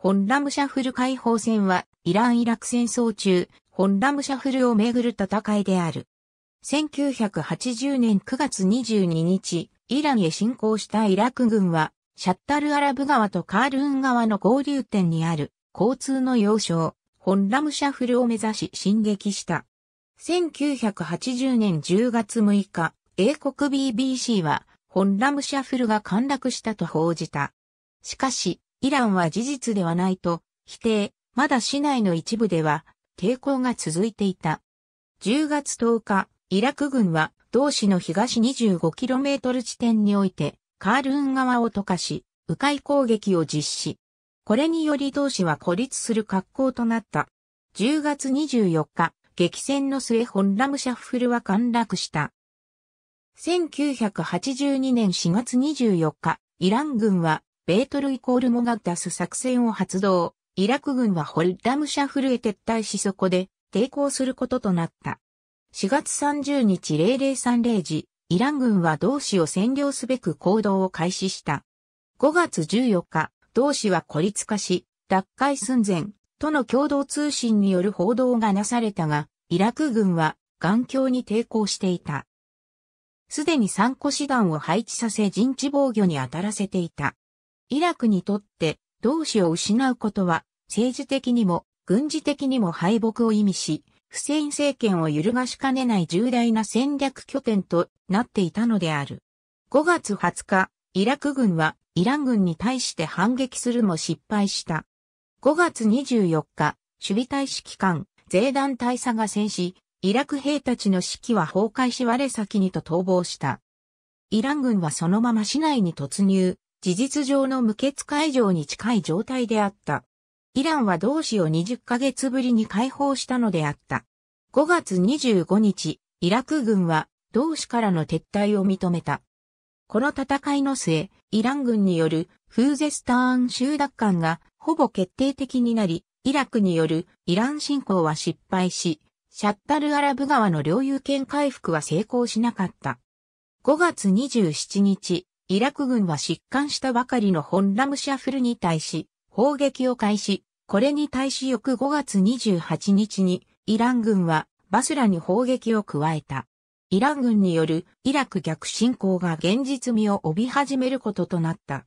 ホンラムシャフル解放戦は、イラン・イラク戦争中、ホンラムシャフルをめぐる戦いである。1980年9月22日、イランへ侵攻したイラク軍は、シャッタルアラブ川とカールーン川の合流点にある交通の要衝、ホンラムシャフルを目指し進撃した。1980年10月6日、英国 BBC は、ホンラムシャフルが陥落したと報じた。しかし、イランは事実ではないと否定、まだ市内の一部では抵抗が続いていた。10月10日、イラク軍は同市の東 25km 地点においてカールーン側を溶かし、迂回攻撃を実施。これにより同市は孤立する格好となった。10月24日、激戦の末ホンラムシャッフルは陥落した。1982年4月24日、イラン軍はベートルイコールモガッダス作戦を発動。イラク軍はホルダムシャフルへ撤退しそこで抵抗することとなった。4月30日0030時、イラン軍は同志を占領すべく行動を開始した。5月14日、同志は孤立化し、脱会寸前、との共同通信による報道がなされたが、イラク軍は眼鏡に抵抗していた。すでに三個師団を配置させ陣地防御に当たらせていた。イラクにとって同志を失うことは政治的にも軍事的にも敗北を意味し、フセイン政権を揺るがしかねない重大な戦略拠点となっていたのである。5月20日、イラク軍はイラン軍に対して反撃するも失敗した。5月24日、守備大使機関、税団大佐が戦死、イラク兵たちの士気は崩壊し我先にと逃亡した。イラン軍はそのまま市内に突入、事実上の無血解除に近い状態であった。イランは同志を20ヶ月ぶりに解放したのであった。5月25日、イラク軍は同志からの撤退を認めた。この戦いの末、イラン軍によるフーゼスターン集奪艦がほぼ決定的になり、イラクによるイラン侵攻は失敗し、シャッタルアラブ川の領有権回復は成功しなかった。5月27日、イラク軍は疾患したばかりのホンラムシャフルに対し、砲撃を開始、これに対し翌5月28日に、イラン軍はバスラに砲撃を加えた。イラン軍によるイラク逆侵攻が現実味を帯び始めることとなった。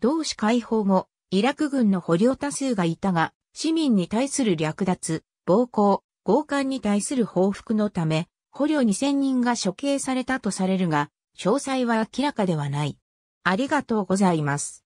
同志解放後、イラク軍の捕虜多数がいたが、市民に対する略奪、暴行、強姦に対する報復のため、捕虜2000人が処刑されたとされるが、詳細は明らかではない。ありがとうございます。